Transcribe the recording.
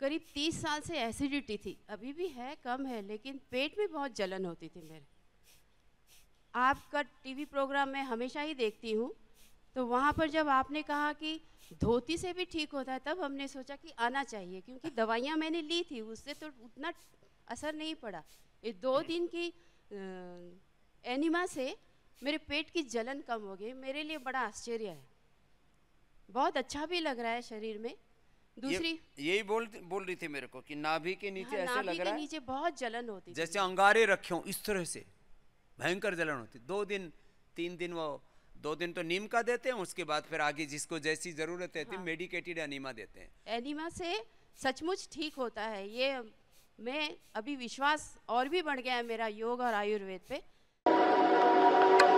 करीब तीस साल से एसिडिटी थी अभी भी है कम है लेकिन पेट में बहुत जलन होती थी मेरे आपका टीवी प्रोग्राम मैं हमेशा ही देखती हूँ तो वहाँ पर जब आपने कहा कि धोती से भी ठीक होता है तब हमने सोचा कि आना चाहिए क्योंकि दवाइयाँ मैंने ली थी उससे तो उतना असर नहीं पड़ा ये दो दिन की एनिमा से मेरे पेट की जलन कम हो गई मेरे लिए बड़ा आश्चर्य है बहुत अच्छा भी लग रहा है शरीर में दूसरी यही बोल बोल रही थी मेरे को कि नाभि के नीचे हाँ, ऐसे लग रहा है नीचे बहुत जलन होती जैसे अंगारे रखे हो इस तरह से भयंकर जलन होती दो दिन तीन दिन वो दो दिन तो नीम का देते हैं उसके बाद फिर आगे जिसको जैसी जरूरत रहती हाँ। मेडिकेटेड एनिमा देते हैं एनिमा से सचमुच ठीक होता है ये मैं अभी विश्वास और भी बढ़ गया है मेरा योग और आयुर्वेद पे